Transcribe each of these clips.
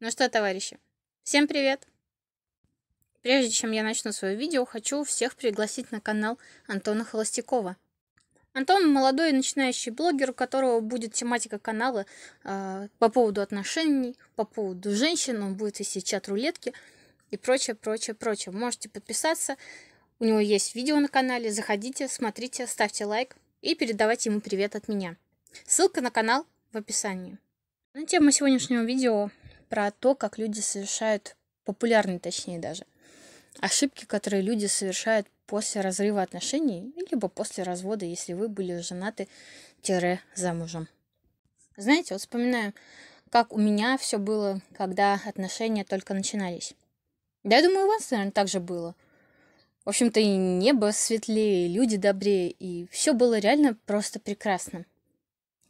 Ну что, товарищи, всем привет! Прежде чем я начну свое видео, хочу всех пригласить на канал Антона Холостякова. Антон – молодой начинающий блогер, у которого будет тематика канала э, по поводу отношений, по поводу женщин, он будет вести чат-рулетки и прочее, прочее, прочее. Можете подписаться, у него есть видео на канале, заходите, смотрите, ставьте лайк и передавайте ему привет от меня. Ссылка на канал в описании. На ну, тему сегодняшнего видео про то, как люди совершают, популярные, точнее даже, ошибки, которые люди совершают после разрыва отношений, либо после развода, если вы были женаты-замужем. Знаете, вот вспоминаю, как у меня все было, когда отношения только начинались. Да, я думаю, у вас, наверное, так же было. В общем-то, и небо светлее, и люди добрее, и все было реально просто прекрасно.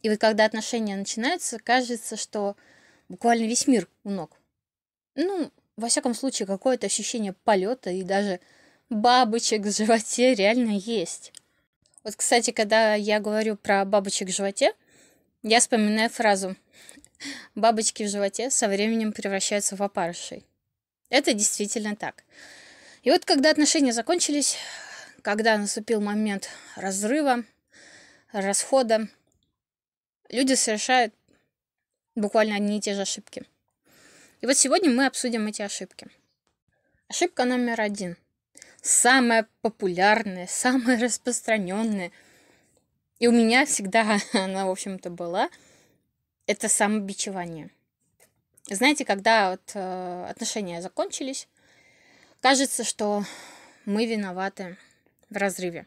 И вот когда отношения начинаются, кажется, что буквально весь мир у ног. Ну, во всяком случае, какое-то ощущение полета и даже бабочек в животе реально есть. Вот, кстати, когда я говорю про бабочек в животе, я вспоминаю фразу «бабочки в животе со временем превращаются в опарышей». Это действительно так. И вот когда отношения закончились, когда наступил момент разрыва, расхода, люди совершают буквально одни и те же ошибки. И вот сегодня мы обсудим эти ошибки. Ошибка номер один. Самая популярная, самая распространенная. И у меня всегда она, в общем-то, была. Это самобичевание. Знаете, когда вот, э, отношения закончились, кажется, что мы виноваты в разрыве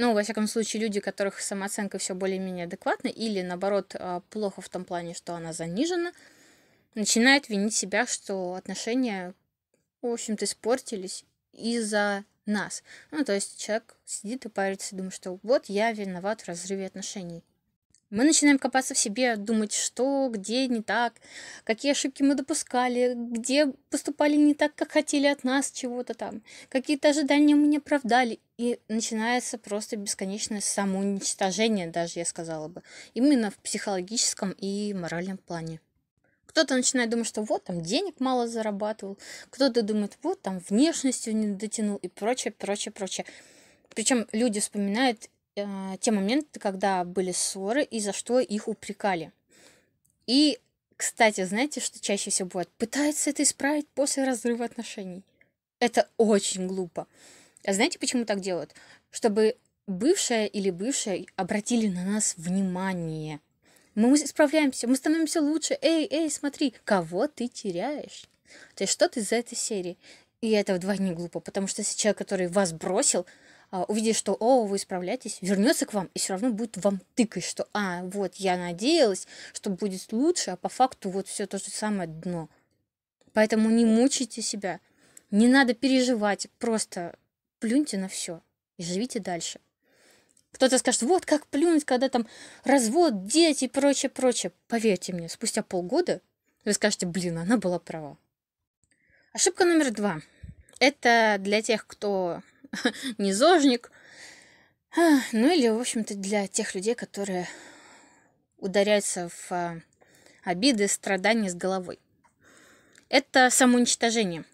ну, во всяком случае, люди, у которых самооценка все более-менее адекватна, или, наоборот, а, плохо в том плане, что она занижена, начинают винить себя, что отношения, в общем-то, испортились из-за нас. Ну, то есть человек сидит и парится, думает, что вот я виноват в разрыве отношений. Мы начинаем копаться в себе, думать, что, где не так, какие ошибки мы допускали, где поступали не так, как хотели от нас чего-то там, какие-то ожидания мы не оправдали. И начинается просто бесконечное самоуничтожение, даже я сказала бы, именно в психологическом и моральном плане. Кто-то начинает думать, что вот там денег мало зарабатывал, кто-то думает, вот там внешностью не дотянул и прочее, прочее, прочее. Причем люди вспоминают Э, те моменты, когда были ссоры и за что их упрекали. И, кстати, знаете, что чаще всего бывает? Пытаются это исправить после разрыва отношений. Это очень глупо. А знаете, почему так делают? Чтобы бывшая или бывшая обратили на нас внимание. Мы исправляемся, мы становимся лучше. Эй, эй, смотри, кого ты теряешь? То есть что ты за этой серии? И это вдвойне глупо, потому что если человек, который вас бросил, а, увидит, что, о, вы исправляетесь, вернется к вам и все равно будет вам тыкать, что, а, вот, я надеялась, что будет лучше, а по факту вот все то же самое дно. Поэтому не мучайте себя, не надо переживать, просто плюньте на все и живите дальше. Кто-то скажет, вот как плюнуть, когда там развод, дети и прочее, прочее. Поверьте мне, спустя полгода вы скажете, блин, она была права. Ошибка номер два. Это для тех, кто низожник. Ну или, в общем-то, для тех людей, которые ударяются в а, обиды, страдания с головой. Это самоуничтожение.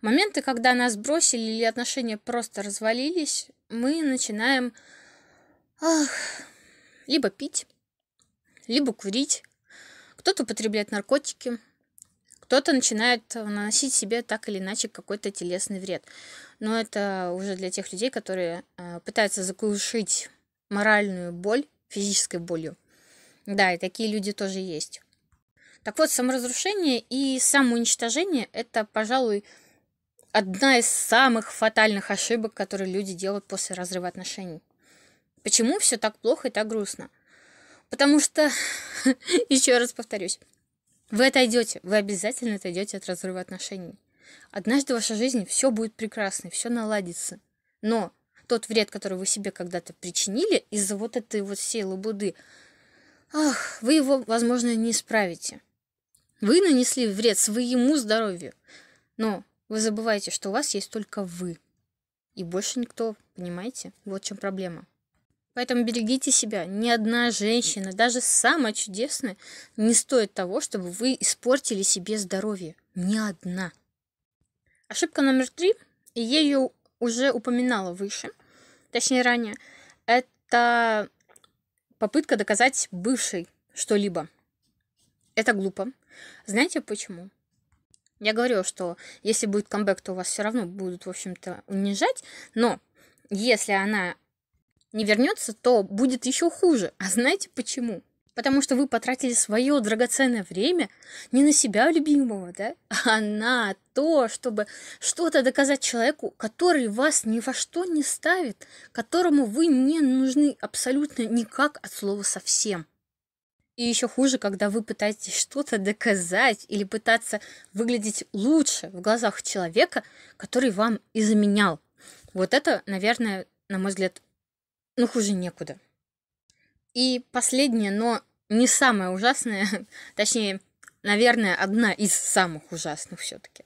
Моменты, когда нас бросили или отношения просто развалились, мы начинаем ах, либо пить, либо курить. Кто-то употребляет наркотики, кто-то начинает наносить себе так или иначе какой-то телесный вред. Но это уже для тех людей, которые э, пытаются заглушить моральную боль физической болью. Да, и такие люди тоже есть. Так вот, саморазрушение и самоуничтожение – это, пожалуй, одна из самых фатальных ошибок, которые люди делают после разрыва отношений. Почему все так плохо и так грустно? Потому что, еще раз повторюсь, вы отойдете, вы обязательно отойдете от разрыва отношений. Однажды в вашей жизни все будет прекрасно, все наладится. Но тот вред, который вы себе когда-то причинили из-за вот этой вот всей лабуды, ах, вы его, возможно, не исправите. Вы нанесли вред своему здоровью, но вы забываете, что у вас есть только вы. И больше никто, понимаете? Вот в чем проблема. Поэтому берегите себя. Ни одна женщина, даже самая чудесная, не стоит того, чтобы вы испортили себе здоровье. Ни одна. Ошибка номер три, и я ее уже упоминала выше, точнее ранее, это попытка доказать бывшей что-либо. Это глупо. Знаете почему? Я говорю, что если будет камбэк, то вас все равно будут, в общем-то, унижать, но если она не вернется, то будет еще хуже. А знаете почему? Потому что вы потратили свое драгоценное время не на себя любимого, да, а на то, чтобы что-то доказать человеку, который вас ни во что не ставит, которому вы не нужны абсолютно никак от слова совсем. И еще хуже, когда вы пытаетесь что-то доказать или пытаться выглядеть лучше в глазах человека, который вам изменял. Вот это, наверное, на мой взгляд, ну, хуже некуда. И последнее, но не самое ужасное, точнее, наверное, одна из самых ужасных все-таки.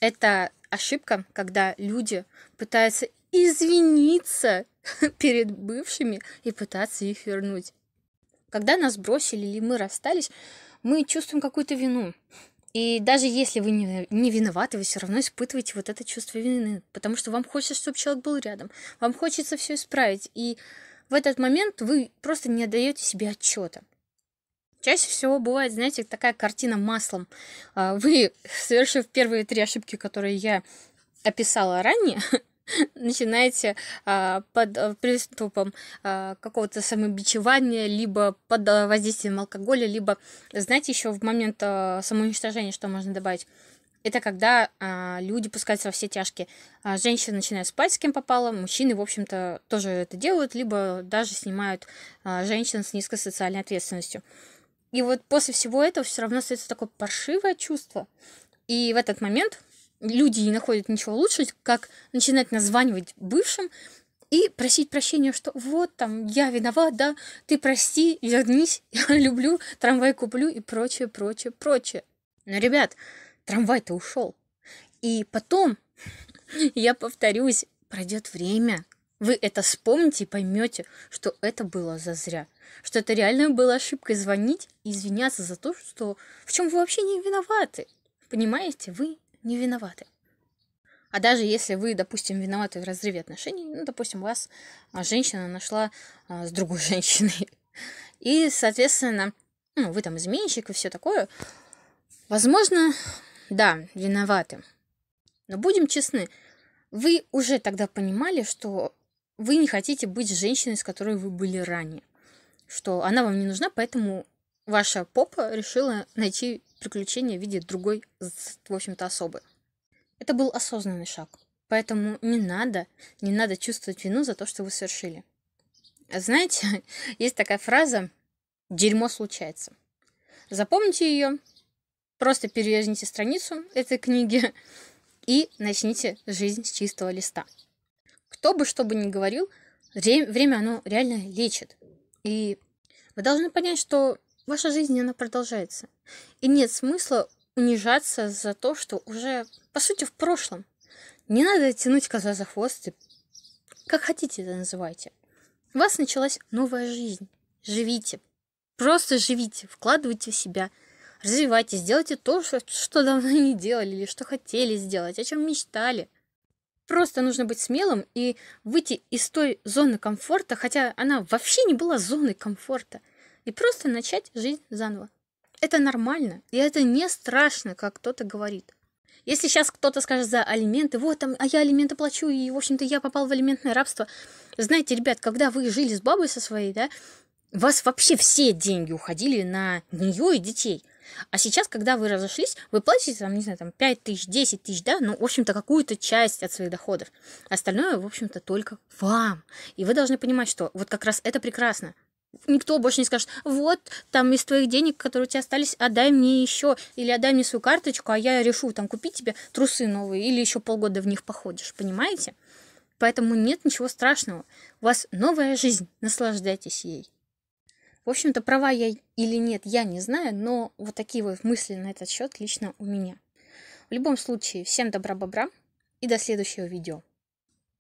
Это ошибка, когда люди пытаются извиниться перед бывшими и пытаться их вернуть. Когда нас бросили или мы расстались, мы чувствуем какую-то вину. И даже если вы не, э, не виноваты, вы все равно испытываете вот это чувство вины, потому что вам хочется, чтобы человек был рядом, вам хочется все исправить, и в этот момент вы просто не отдаете себе отчета. Чаще всего бывает, знаете, такая картина маслом. А, вы, совершив первые три ошибки, которые я описала ранее, начинаете а, под а, приступом а, какого-то самобичевания, либо под э, воздействием алкоголя, либо, знаете, еще в момент а, самоуничтожения, что можно добавить, это когда а, люди пускаются во все тяжкие. А, женщины начинают спать с кем попало, мужчины, в общем-то, тоже это делают, либо даже снимают а, женщин с низкой социальной ответственностью. И вот после всего этого все равно остается такое паршивое чувство. И в этот момент люди не находят ничего лучше, как начинать названивать бывшим и просить прощения, что вот там я виноват, да, ты прости, вернись, я люблю, трамвай куплю и прочее, прочее, прочее. Но, ребят, трамвай-то ушел. И потом, я повторюсь, пройдет время, вы это вспомните и поймете, что это было за зря, Что это реально была ошибкой звонить и извиняться за то, что в чем вы вообще не виноваты. Понимаете, вы не виноваты. А даже если вы, допустим, виноваты в разрыве отношений, ну, допустим, вас а, женщина нашла а, с другой женщиной, и, соответственно, ну, вы там изменщик и все такое, возможно, да, виноваты. Но будем честны, вы уже тогда понимали, что вы не хотите быть женщиной, с которой вы были ранее. Что она вам не нужна, поэтому ваша попа решила найти приключения в виде другой, в общем-то, особы. Это был осознанный шаг. Поэтому не надо, не надо чувствовать вину за то, что вы совершили. Знаете, есть такая фраза «дерьмо случается». Запомните ее, просто переверните страницу этой книги и начните жизнь с чистого листа. Кто бы что бы ни говорил, время, время оно реально лечит. И вы должны понять, что Ваша жизнь, она продолжается. И нет смысла унижаться за то, что уже, по сути, в прошлом. Не надо тянуть коза за хвост, и как хотите это называйте. У вас началась новая жизнь. Живите. Просто живите, вкладывайте в себя, развивайтесь, делайте то, что, что давно не делали, или что хотели сделать, о чем мечтали. Просто нужно быть смелым и выйти из той зоны комфорта, хотя она вообще не была зоной комфорта – и просто начать жизнь заново. Это нормально, и это не страшно, как кто-то говорит. Если сейчас кто-то скажет за алименты, вот там, а я алименты плачу, и, в общем-то, я попал в алиментное рабство. Знаете, ребят, когда вы жили с бабой со своей, да, вас вообще все деньги уходили на нее и детей. А сейчас, когда вы разошлись, вы платите, там, не знаю, там 5 тысяч, 10 тысяч, да, ну, в общем-то, какую-то часть от своих доходов. Остальное, в общем-то, только вам. И вы должны понимать, что вот как раз это прекрасно никто больше не скажет, вот, там из твоих денег, которые у тебя остались, отдай мне еще, или отдай мне свою карточку, а я решу там купить тебе трусы новые, или еще полгода в них походишь, понимаете? Поэтому нет ничего страшного. У вас новая жизнь, наслаждайтесь ей. В общем-то, права я или нет, я не знаю, но вот такие вот мысли на этот счет лично у меня. В любом случае, всем добра-бобра и до следующего видео.